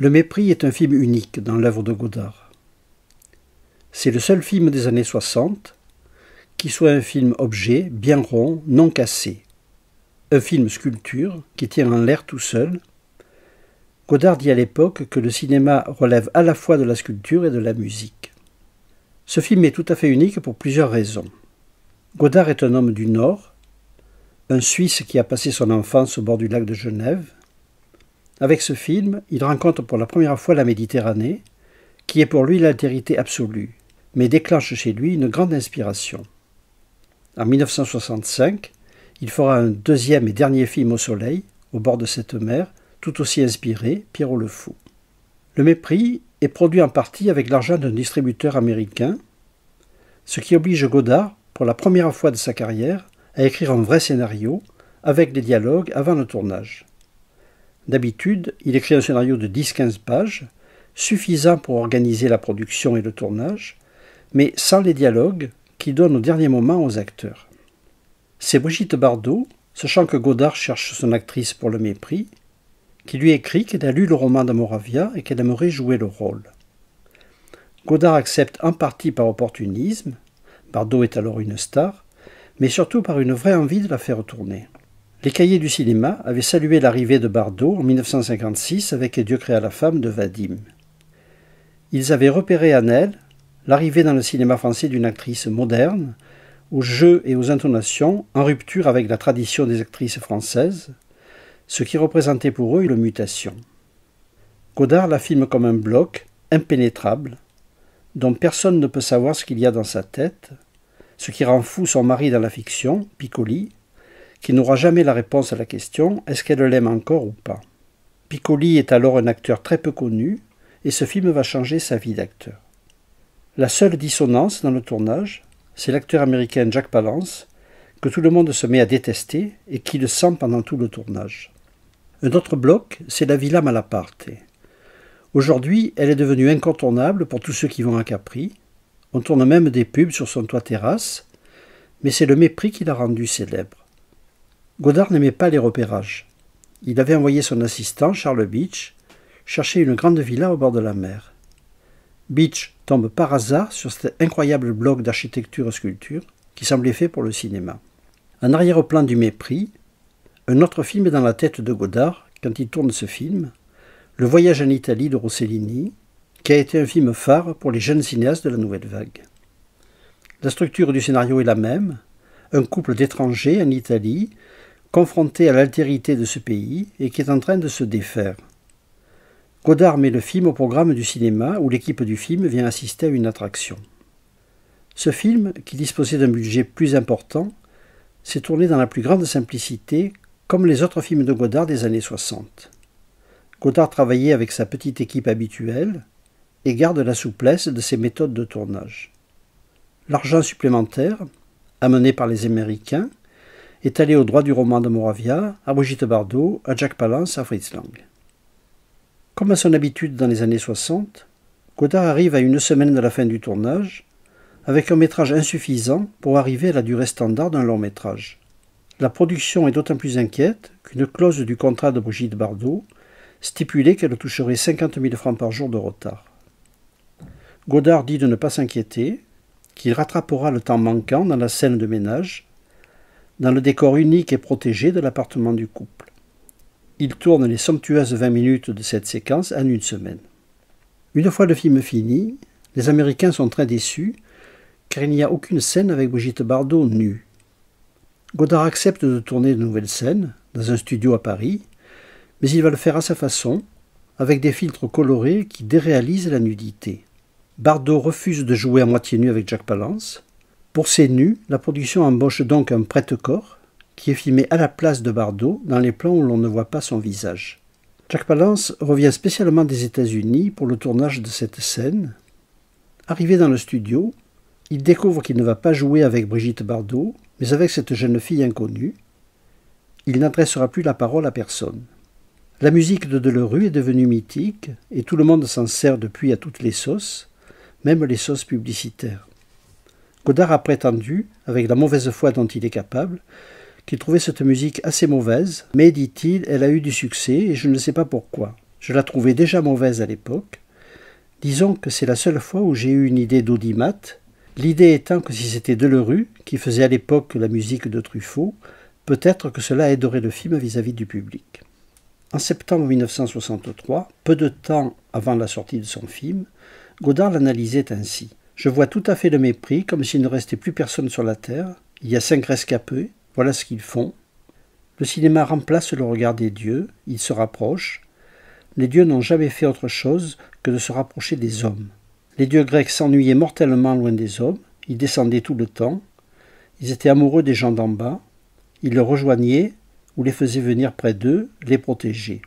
Le mépris est un film unique dans l'œuvre de Godard. C'est le seul film des années 60 qui soit un film objet, bien rond, non cassé. Un film sculpture qui tient en l'air tout seul. Godard dit à l'époque que le cinéma relève à la fois de la sculpture et de la musique. Ce film est tout à fait unique pour plusieurs raisons. Godard est un homme du Nord, un Suisse qui a passé son enfance au bord du lac de Genève, avec ce film, il rencontre pour la première fois la Méditerranée, qui est pour lui l'altérité absolue, mais déclenche chez lui une grande inspiration. En 1965, il fera un deuxième et dernier film au soleil, au bord de cette mer, tout aussi inspiré, Pierrot le Fou. Le mépris est produit en partie avec l'argent d'un distributeur américain, ce qui oblige Godard, pour la première fois de sa carrière, à écrire un vrai scénario, avec des dialogues avant le tournage. D'habitude, il écrit un scénario de 10-15 pages, suffisant pour organiser la production et le tournage, mais sans les dialogues qui donnent au dernier moment aux acteurs. C'est Brigitte Bardot, sachant que Godard cherche son actrice pour le mépris, qui lui écrit qu'elle a lu le roman d'Amoravia et qu'elle aimerait jouer le rôle. Godard accepte en partie par opportunisme, Bardot est alors une star, mais surtout par une vraie envie de la faire tourner. Les cahiers du cinéma avaient salué l'arrivée de Bardot en 1956 avec Dieu créa la femme de Vadim. Ils avaient repéré en elle l'arrivée dans le cinéma français d'une actrice moderne, aux jeux et aux intonations en rupture avec la tradition des actrices françaises, ce qui représentait pour eux une mutation. Godard la filme comme un bloc impénétrable, dont personne ne peut savoir ce qu'il y a dans sa tête, ce qui rend fou son mari dans la fiction, Piccoli, qui n'aura jamais la réponse à la question est-ce qu'elle l'aime encore ou pas Piccoli est alors un acteur très peu connu, et ce film va changer sa vie d'acteur. La seule dissonance dans le tournage, c'est l'acteur américain Jack Palance, que tout le monde se met à détester et qui le sent pendant tout le tournage. Un autre bloc, c'est la Villa Malaparte. Aujourd'hui, elle est devenue incontournable pour tous ceux qui vont à Capri. On tourne même des pubs sur son toit terrasse, mais c'est le mépris qui l'a rendue célèbre. Godard n'aimait pas les repérages. Il avait envoyé son assistant, Charles Beach, chercher une grande villa au bord de la mer. Beach tombe par hasard sur cet incroyable bloc d'architecture-sculpture qui semblait fait pour le cinéma. En arrière-plan du mépris, un autre film est dans la tête de Godard quand il tourne ce film, Le voyage en Italie de Rossellini, qui a été un film phare pour les jeunes cinéastes de la nouvelle vague. La structure du scénario est la même, un couple d'étrangers en Italie confronté à l'altérité de ce pays et qui est en train de se défaire. Godard met le film au programme du cinéma où l'équipe du film vient assister à une attraction. Ce film, qui disposait d'un budget plus important, s'est tourné dans la plus grande simplicité, comme les autres films de Godard des années 60. Godard travaillait avec sa petite équipe habituelle et garde la souplesse de ses méthodes de tournage. L'argent supplémentaire, amené par les Américains, est allé au droit du roman de Moravia, à Brigitte Bardot, à Jack Palance, à Fritz Lang. Comme à son habitude dans les années 60, Godard arrive à une semaine de la fin du tournage, avec un métrage insuffisant pour arriver à la durée standard d'un long métrage. La production est d'autant plus inquiète qu'une clause du contrat de Brigitte Bardot stipulait qu'elle toucherait 50 000 francs par jour de retard. Godard dit de ne pas s'inquiéter, qu'il rattrapera le temps manquant dans la scène de ménage dans le décor unique et protégé de l'appartement du couple. Il tourne les somptueuses 20 minutes de cette séquence en une semaine. Une fois le film fini, les Américains sont très déçus car il n'y a aucune scène avec Brigitte Bardot nue. Godard accepte de tourner de nouvelles scènes dans un studio à Paris, mais il va le faire à sa façon, avec des filtres colorés qui déréalisent la nudité. Bardot refuse de jouer à moitié nu avec Jack Palance, pour ces nus, la production embauche donc un prête-corps qui est filmé à la place de Bardot dans les plans où l'on ne voit pas son visage. Jacques Palance revient spécialement des États-Unis pour le tournage de cette scène. Arrivé dans le studio, il découvre qu'il ne va pas jouer avec Brigitte Bardot, mais avec cette jeune fille inconnue. Il n'adressera plus la parole à personne. La musique de Delerue est devenue mythique et tout le monde s'en sert depuis à toutes les sauces, même les sauces publicitaires. Godard a prétendu, avec la mauvaise foi dont il est capable, qu'il trouvait cette musique assez mauvaise, mais dit-il, elle a eu du succès et je ne sais pas pourquoi. Je la trouvais déjà mauvaise à l'époque. Disons que c'est la seule fois où j'ai eu une idée d'audimat, l'idée étant que si c'était Delerue qui faisait à l'époque la musique de Truffaut, peut-être que cela aiderait le film vis-à-vis -vis du public. En septembre 1963, peu de temps avant la sortie de son film, Godard l'analysait ainsi. Je vois tout à fait le mépris, comme s'il ne restait plus personne sur la Terre. Il y a cinq rescapés, voilà ce qu'ils font. Le cinéma remplace le regard des dieux, ils se rapprochent. Les dieux n'ont jamais fait autre chose que de se rapprocher des hommes. Les dieux grecs s'ennuyaient mortellement loin des hommes, ils descendaient tout le temps, ils étaient amoureux des gens d'en bas, ils les rejoignaient ou les faisaient venir près d'eux, les protéger.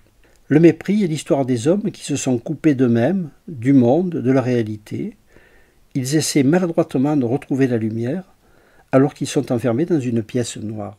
Le mépris est l'histoire des hommes qui se sont coupés d'eux-mêmes, du monde, de la réalité, ils essaient maladroitement de retrouver la lumière alors qu'ils sont enfermés dans une pièce noire.